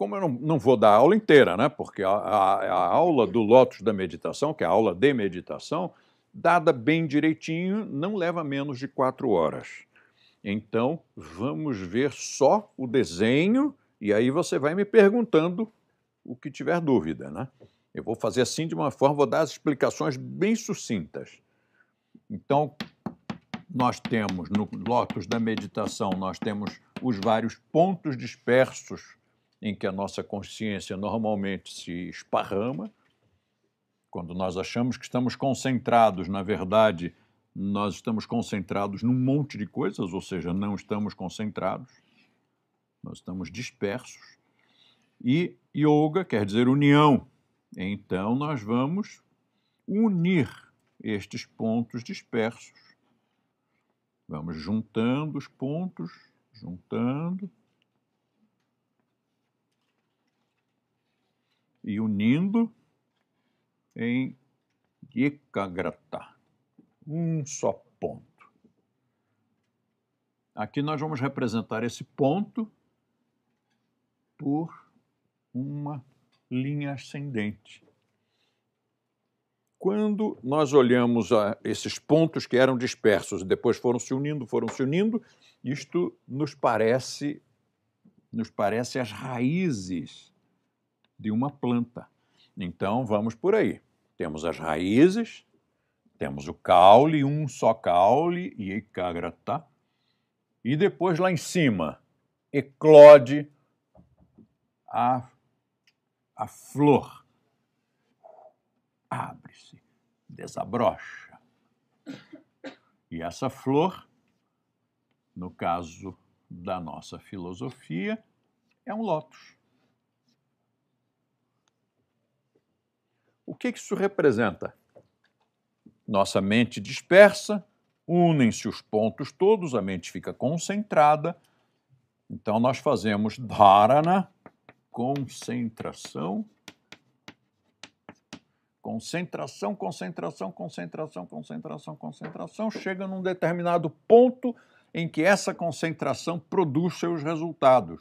como eu não, não, vou dar a aula inteira, né? porque a, a, a, aula do Lotus da Meditação, que é a aula de meditação, dada bem direitinho, não leva menos de quatro horas. Então, vamos ver só o desenho e aí você vai me perguntando o que tiver dúvida. Né? Eu vou fazer assim de uma forma, vou dar as explicações bem sucintas. Então, nós temos no Lotus da Meditação, nós temos os vários pontos dispersos em que a nossa consciência normalmente se esparrama, quando nós achamos que estamos concentrados, na verdade, nós estamos concentrados num monte de coisas, ou seja, não estamos concentrados, nós estamos dispersos. E yoga quer dizer união. Então nós vamos unir estes pontos dispersos. Vamos juntando os pontos, juntando, e unindo em Icagratá. Um só ponto. Aqui nós vamos representar esse ponto por uma linha ascendente. Quando nós olhamos a esses pontos que eram dispersos e depois foram se unindo, foram se unindo, isto nos parece nos parece as raízes de uma planta. Então vamos por aí. Temos as raízes, temos o caule, um só caule, e tá? E depois lá em cima, eclode a, a flor. Abre-se, desabrocha. E essa flor, no caso da nossa filosofia, é um lótus. O que isso representa? Nossa mente dispersa, unem-se os pontos todos, a mente fica concentrada. Então, nós fazemos dharana, concentração, concentração, concentração, concentração, concentração, concentração, chega num determinado ponto em que essa concentração produz seus resultados.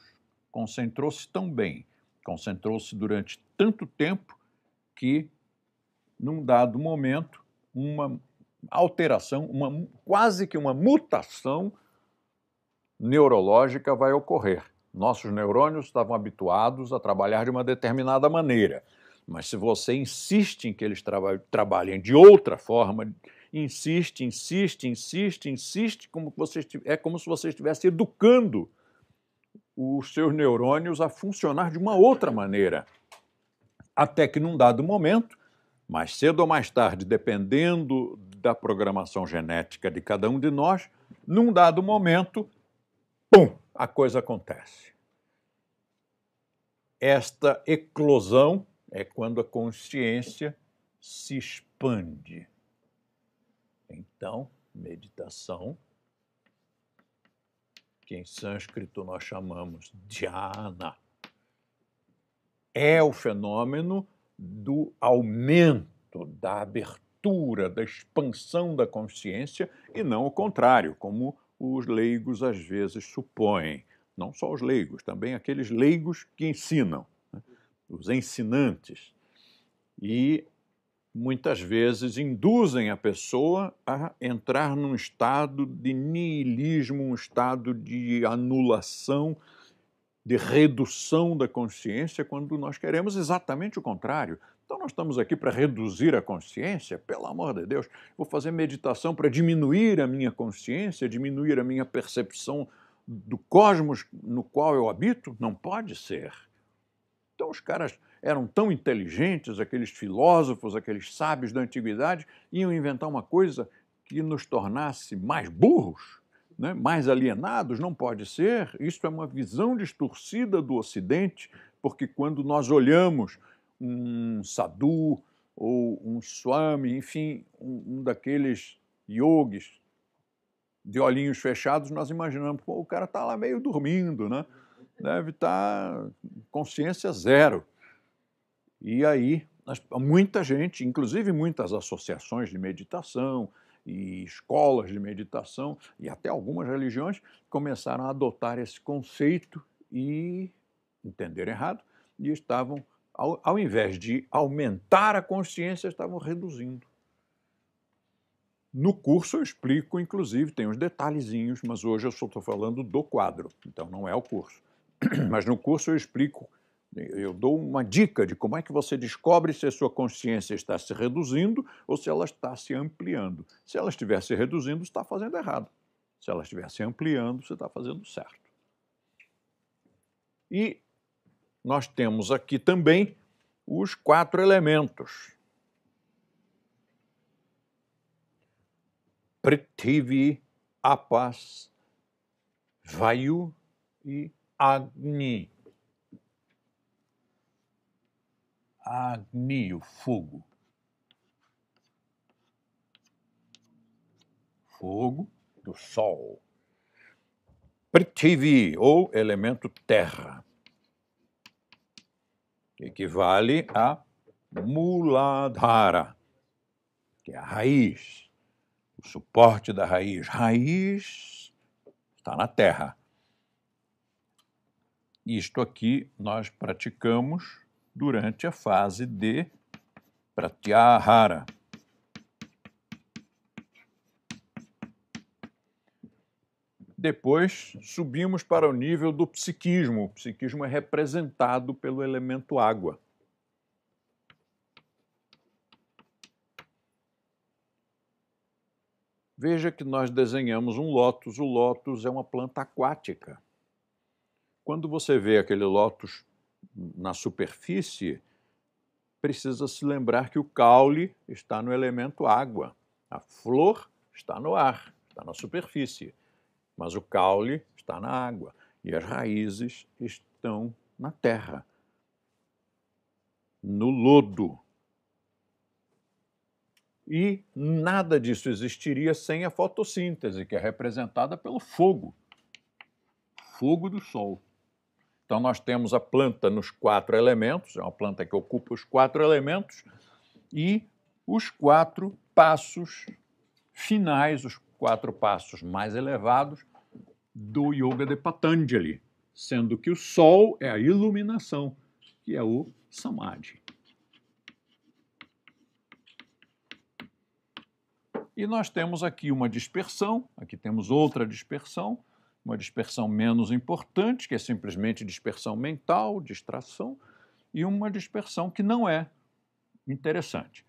Concentrou-se tão bem, concentrou-se durante tanto tempo que num dado momento, uma alteração, uma, quase que uma mutação neurológica vai ocorrer. Nossos neurônios estavam habituados a trabalhar de uma determinada maneira, mas se você insiste em que eles traba trabalhem de outra forma, insiste, insiste, insiste, insiste, como você é como se você estivesse educando os seus neurônios a funcionar de uma outra maneira. Até que num dado momento, mais cedo ou mais tarde, dependendo da programação genética de cada um de nós, num dado momento, pum, a coisa acontece. Esta eclosão é quando a consciência se expande. Então, meditação, que em sânscrito nós chamamos dhyana, é o fenômeno do aumento, da abertura, da expansão da consciência e não o contrário, como os leigos às vezes supõem. Não só os leigos, também aqueles leigos que ensinam, né? os ensinantes. E muitas vezes induzem a pessoa a entrar num estado de niilismo, um estado de anulação, de redução da consciência quando nós queremos exatamente o contrário. Então, nós estamos aqui para reduzir a consciência, pelo amor de Deus. Vou fazer meditação para diminuir a minha consciência, diminuir a minha percepção do cosmos no qual eu habito? Não pode ser. Então, os caras eram tão inteligentes, aqueles filósofos, aqueles sábios da antiguidade, iam inventar uma coisa que nos tornasse mais burros? né, mais alienados, não pode ser. Isso é uma visão distorcida do Ocidente, porque quando nós olhamos um sadhu ou um swami, enfim, um, um daqueles yogis de olhinhos fechados, nós imaginamos, que o cara está lá meio dormindo, né? Deve estar tá consciência zero. E aí, muita gente, inclusive muitas associações de meditação, e escolas de meditação e até algumas religiões começaram a adotar esse conceito e entender errado e estavam, ao, ao invés de aumentar a consciência, estavam reduzindo. No curso eu explico, inclusive, tem uns detalhezinhos, mas hoje eu só estou falando do quadro, então não é o curso. Mas no curso eu explico eu dou uma dica de como é que você descobre se a sua consciência está se reduzindo ou se ela está se ampliando. Se ela estiver se reduzindo, está fazendo errado. Se ela estiver se ampliando, você está fazendo certo. E nós temos aqui também os quatro elementos. prithivi, Apas, Vayu e Agni. Agni, o fogo. Fogo do sol. Prithvi, ou elemento terra, que equivale a Muladhara, que é a raiz, o suporte da raiz. Raiz está na terra. Isto aqui nós praticamos durante a fase de Pratyahara. Depois subimos para o nível do psiquismo. O psiquismo é representado pelo elemento água. Veja que nós desenhamos um lótus. O lótus é uma planta aquática. Quando você vê aquele lótus na superfície, precisa se lembrar que o caule está no elemento água. A flor está no ar, está na superfície, mas o caule está na água e as raízes estão na terra, no lodo. E nada disso existiria sem a fotossíntese, que é representada pelo fogo fogo do sol. Então, nós temos a planta nos quatro elementos, é uma planta que ocupa os quatro elementos, e os quatro passos finais, os quatro passos mais elevados do Yoga de Patanjali, sendo que o Sol é a iluminação, que é o Samadhi. E nós temos aqui uma dispersão, aqui temos outra dispersão, uma dispersão menos importante, que é simplesmente dispersão mental, distração, e uma dispersão que não é interessante.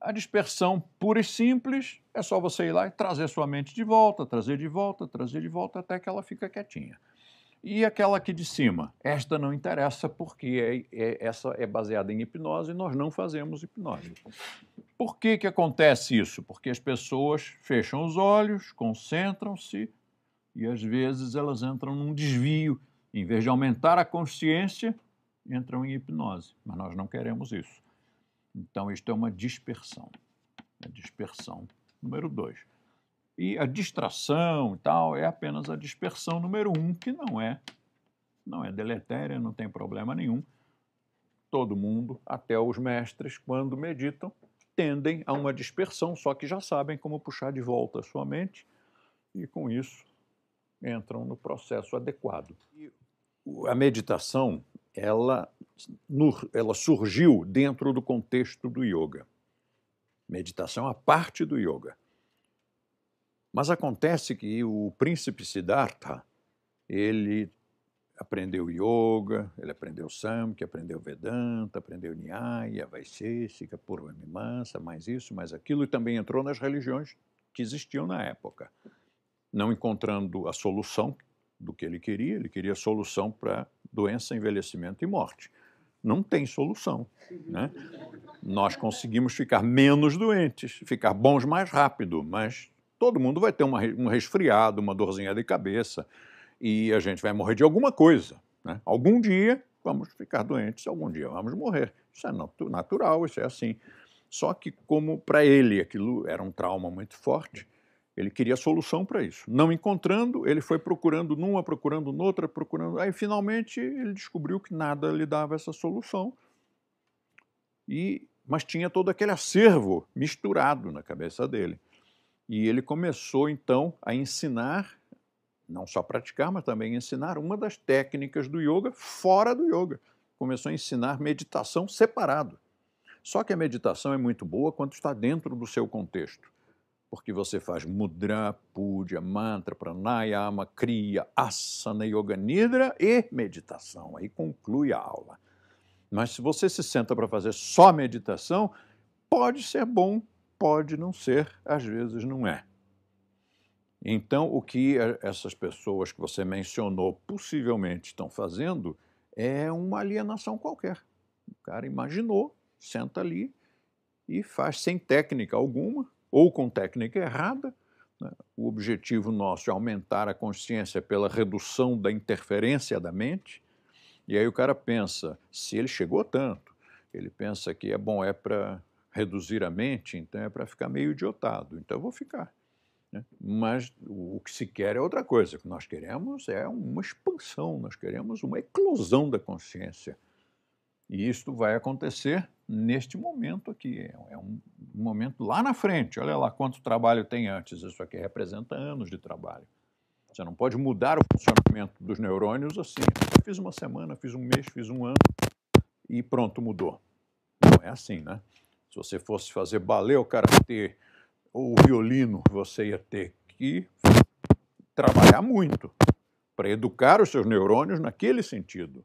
A dispersão pura e simples é só você ir lá e trazer sua mente de volta, trazer de volta, trazer de volta, até que ela fica quietinha. E aquela aqui de cima? Esta não interessa porque é, é, essa é baseada em hipnose e nós não fazemos hipnose. Por que, que acontece isso? Porque as pessoas fecham os olhos, concentram-se, e às vezes elas entram num desvio. Em vez de aumentar a consciência, entram em hipnose. Mas nós não queremos isso. Então, isto é uma dispersão. A é dispersão número dois. E a distração e tal é apenas a dispersão número um, que não é, não é deletéria, não tem problema nenhum. Todo mundo, até os mestres, quando meditam, tendem a uma dispersão, só que já sabem como puxar de volta a sua mente e com isso entram no processo adequado. A meditação, ela, ela surgiu dentro do contexto do yoga. Meditação é parte do yoga. Mas acontece que o príncipe Siddhartha, ele aprendeu yoga, ele aprendeu samkhya, aprendeu vedanta, aprendeu nyaya, vaisheshika, mimansa mais isso, mais aquilo, e também entrou nas religiões que existiam na época não encontrando a solução do que ele queria, ele queria solução para doença, envelhecimento e morte. Não tem solução. Né? Nós conseguimos ficar menos doentes, ficar bons mais rápido, mas todo mundo vai ter uma, um resfriado, uma dorzinha de cabeça, e a gente vai morrer de alguma coisa. Né? Algum dia vamos ficar doentes, algum dia vamos morrer. Isso é natural, isso é assim. Só que, como para ele aquilo era um trauma muito forte, ele queria solução para isso. Não encontrando, ele foi procurando numa, procurando noutra, procurando. Aí finalmente ele descobriu que nada lhe dava essa solução. E mas tinha todo aquele acervo misturado na cabeça dele. E ele começou então a ensinar, não só praticar, mas também ensinar uma das técnicas do yoga fora do yoga. Começou a ensinar meditação separado. Só que a meditação é muito boa quando está dentro do seu contexto porque você faz mudra, pudya, mantra, pranayama, kriya, asana, yoga nidra e meditação. Aí conclui a aula. Mas se você se senta para fazer só meditação, pode ser bom, pode não ser, às vezes não é. Então, o que é, essas pessoas que você mencionou possivelmente estão fazendo é uma alienação qualquer. O cara imaginou, senta ali e faz sem técnica alguma, ou com técnica errada. Né? O objetivo nosso é aumentar a consciência pela redução da interferência da mente. E aí o cara pensa, se ele chegou tanto, ele pensa que é bom, é para reduzir a mente, então é para ficar meio idiotado, então eu vou ficar. Né? Mas o que se quer é outra coisa. O que nós queremos é uma expansão, nós queremos uma eclosão da consciência. E isto vai acontecer neste momento aqui. É, é um momento lá na frente. Olha lá quanto trabalho tem antes. Isso aqui representa anos de trabalho. Você não pode mudar o funcionamento dos neurônios assim. Eu fiz uma semana, fiz um mês, fiz um ano e pronto, mudou. Não é assim, né? Se você fosse fazer balé ou karatê ou violino, você ia ter que trabalhar muito para educar os seus neurônios naquele sentido.